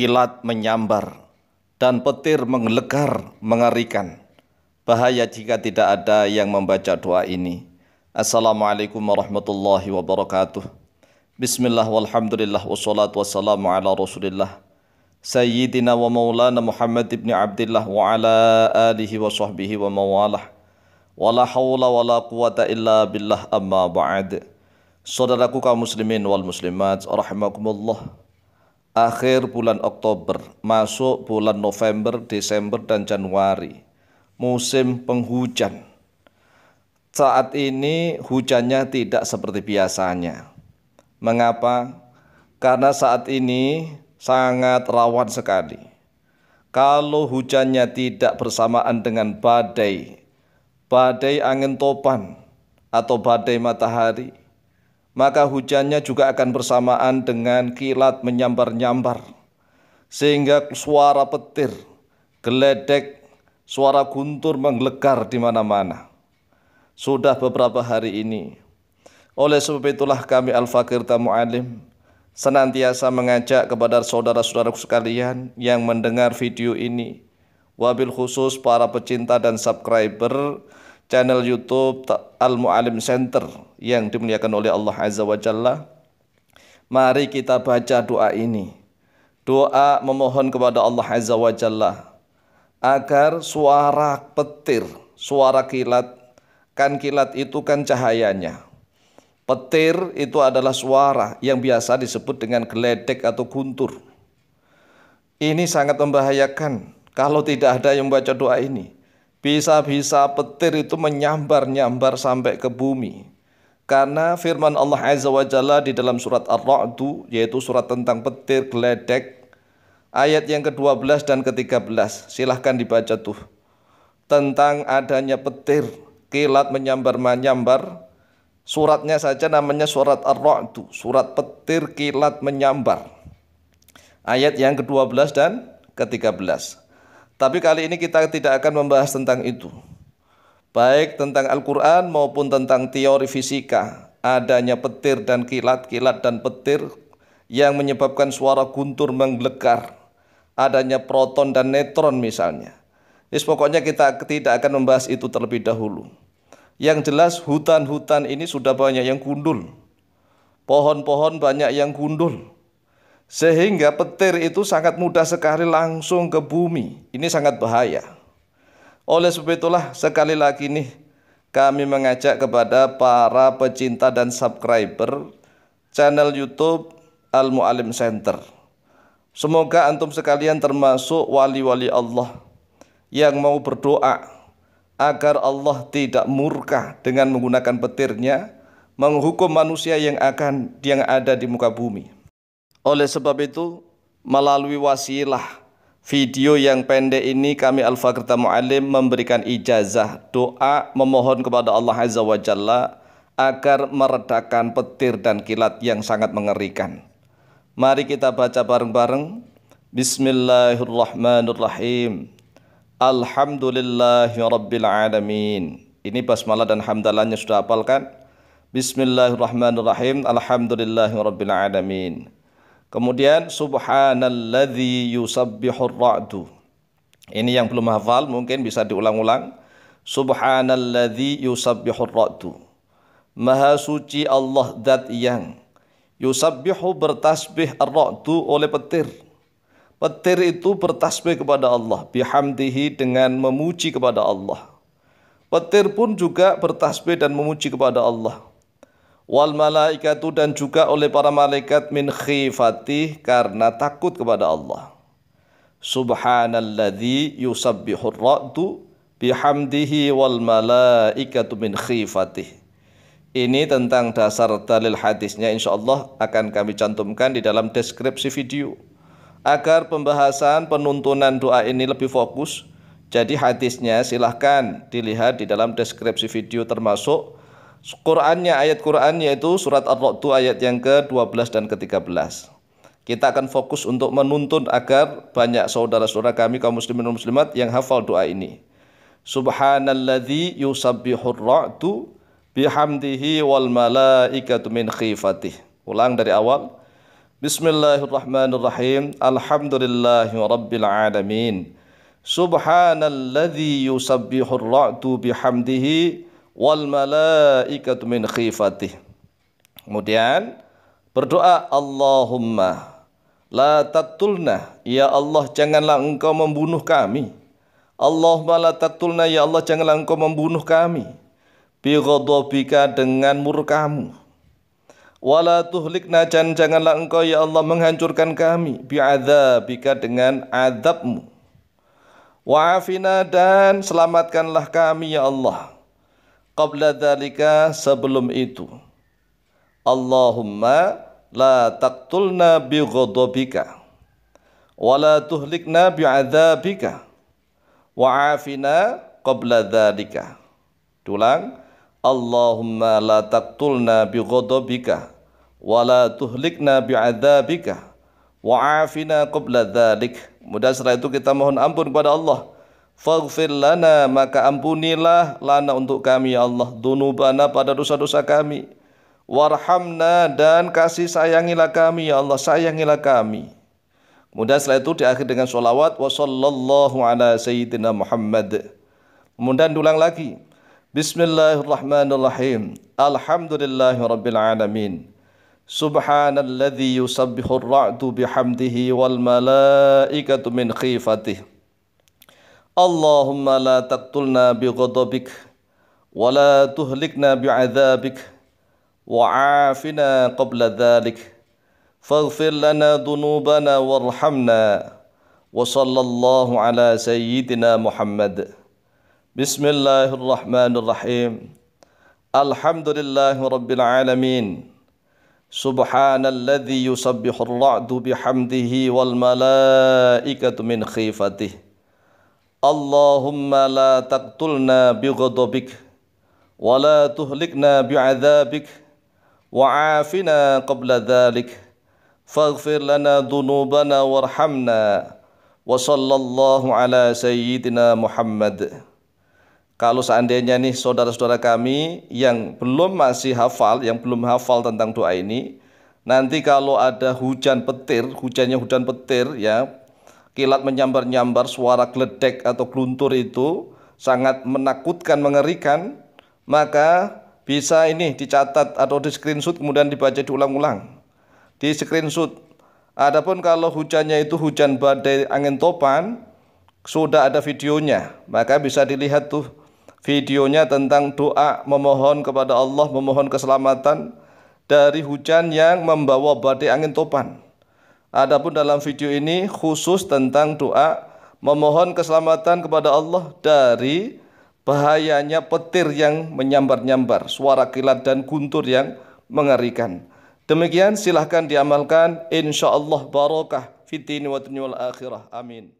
kilat menyambar, dan petir menggelegar mengerikan. Bahaya jika tidak ada yang membaca doa ini. Assalamualaikum warahmatullahi wabarakatuh. Bismillah walhamdulillah wassalatu wassalamu ala rasulillah. Sayyidina wa maulana Muhammad ibn Abdullah wa ala alihi wa sahbihi wa mawalah. la hawla la quwata illa billah amma ba'd. Saudaraku kaum muslimin wal muslimat, rahimakumullah akhir bulan Oktober, masuk bulan November, Desember, dan Januari, musim penghujan. Saat ini hujannya tidak seperti biasanya. Mengapa? Karena saat ini sangat rawan sekali. Kalau hujannya tidak bersamaan dengan badai, badai angin topan atau badai matahari, maka hujannya juga akan bersamaan dengan kilat menyambar-nyambar, sehingga suara petir, geledek, suara guntur menggelegar di mana-mana. Sudah beberapa hari ini, oleh sebab itulah kami Al-Fakir Alim senantiasa mengajak kepada saudara-saudara sekalian yang mendengar video ini, wabil khusus para pecinta dan subscriber, channel YouTube Al Mualim Center yang dimuliakan oleh Allah Azza wa Jalla. Mari kita baca doa ini. Doa memohon kepada Allah Azza wa Jalla agar suara petir, suara kilat, kan kilat itu kan cahayanya. Petir itu adalah suara yang biasa disebut dengan geledek atau guntur. Ini sangat membahayakan kalau tidak ada yang membaca doa ini bisa-bisa petir itu menyambar-nyambar sampai ke bumi. Karena firman Allah Azza wa Jalla di dalam surat Ar-Ra'du, yaitu surat tentang petir, geledek, ayat yang ke-12 dan ke-13. Silahkan dibaca tuh. Tentang adanya petir, kilat menyambar-menyambar, Suratnya saja namanya surat Ar-Ra'du, surat petir kilat menyambar. Ayat yang ke-12 dan ke-13. Tapi kali ini kita tidak akan membahas tentang itu. Baik tentang Al-Quran maupun tentang teori fisika. Adanya petir dan kilat-kilat dan petir yang menyebabkan suara guntur menggelegar, Adanya proton dan neutron misalnya. Jadi pokoknya kita tidak akan membahas itu terlebih dahulu. Yang jelas hutan-hutan ini sudah banyak yang gundul. Pohon-pohon banyak yang gundul sehingga petir itu sangat mudah sekali langsung ke bumi. Ini sangat bahaya. Oleh sebab itulah sekali lagi nih kami mengajak kepada para pecinta dan subscriber channel YouTube Al Mualim Center. Semoga antum sekalian termasuk wali-wali Allah yang mau berdoa agar Allah tidak murka dengan menggunakan petirnya menghukum manusia yang akan yang ada di muka bumi. Oleh sebab itu, melalui wasilah video yang pendek ini kami Al-Fakirta Mu'alim memberikan ijazah doa memohon kepada Allah Azza wa Jalla agar meredakan petir dan kilat yang sangat mengerikan. Mari kita baca bareng-bareng. Bismillahirrahmanirrahim. Alhamdulillahirrabbilalamin. Ini basmalah dan hamdalahnya sudah hafalkan. Bismillahirrahmanirrahim. Alhamdulillahirrabbilalamin. Kemudian subhanalladzi yusabbihur ra'du. Ini yang belum hafal mungkin bisa diulang-ulang. Subhanalladzi yusabbihur ra'du. Maha suci Allah dat yang yusabbihu bertasbih ar-ra'du oleh petir. Petir itu bertasbih kepada Allah bihamdihi dengan memuji kepada Allah. Petir pun juga bertasbih dan memuji kepada Allah wal malaikatu dan juga oleh para malaikat min khifati karena takut kepada Allah. Subhanalladzi ar ra'du bihamdihi wal malaikatu min khifati Ini tentang dasar dalil hadisnya insya Allah akan kami cantumkan di dalam deskripsi video. Agar pembahasan penuntunan doa ini lebih fokus, jadi hadisnya silahkan dilihat di dalam deskripsi video termasuk Qurannya ayat Quran yaitu surat Ar-Ra'd ayat yang ke-12 dan ke-13. Kita akan fokus untuk menuntun agar banyak saudara-saudara kami kaum muslimin dan muslimat yang hafal doa ini. Subhanalladzi yusabbihur ra'du bihamdihi wal malaikatu min khifatih. Ulang dari awal. Bismillahirrahmanirrahim. Alhamdulillahi alamin. Subhanalladzi yusabbihur ra'du bihamdihi wal malaikatu min khifatih. Kemudian berdoa Allahumma la tatulna ya Allah janganlah engkau membunuh kami. Allahumma la tatulna ya Allah janganlah engkau membunuh kami. Bi dengan murkamu. Wala tuhlikna janganlah engkau ya Allah menghancurkan kami bi'adzabika dengan azabmu. Wa'afina dan selamatkanlah kami ya Allah qabla dhalika sebelum itu Allahumma la taqtulna bi ghadabika wa la tuhlikna bi adzabika wa afina qabla dhalika tulang Allahumma la taqtulna bi ghadabika wa la tuhlikna bi adzabika wa afina qabla dhalik mudah setelah itu kita mohon ampun kepada Allah Faghfir lana maka ampunilah lana untuk kami ya Allah dunubana pada dosa-dosa kami warhamna dan kasih sayangilah kami ya Allah sayangilah kami kemudian setelah itu diakhiri dengan sholawat wa sallallahu ala sayyidina Muhammad kemudian diulang lagi Bismillahirrahmanirrahim Alhamdulillahi rabbil alamin Subhanalladzi yusabbihur ra'du bihamdihi wal malaikatu min khifatih اللهم لا تقتلنا بغضبك ولا تهلكنا بعذابك وعافنا قبل ذلك فاغفر لنا ذنوبنا وارحمنا وصلى الله على سيدنا محمد بسم الله الرحمن الرحيم الحمد لله رب العالمين سبحان الذي يسبح الرعد بحمده والملائكة من خيفته Allahumma la taqtulna bi wa la tuhlikna bi'adzabik wa afina qabla dhalik faghfir lana dhunubana warhamna wa sallallahu ala sayyidina Muhammad kalau seandainya nih saudara-saudara kami yang belum masih hafal, yang belum hafal tentang doa ini, nanti kalau ada hujan petir, hujannya hujan petir ya, kilat menyambar-nyambar, suara geledek atau keluntur itu sangat menakutkan, mengerikan, maka bisa ini dicatat atau di screenshot kemudian dibaca diulang-ulang. Di screenshot. Adapun kalau hujannya itu hujan badai angin topan, sudah ada videonya, maka bisa dilihat tuh videonya tentang doa memohon kepada Allah memohon keselamatan dari hujan yang membawa badai angin topan. Adapun dalam video ini khusus tentang doa memohon keselamatan kepada Allah dari bahayanya petir yang menyambar-nyambar, suara kilat dan guntur yang mengerikan. Demikian silahkan diamalkan. Insya Allah barokah fitini wa akhirah. Amin.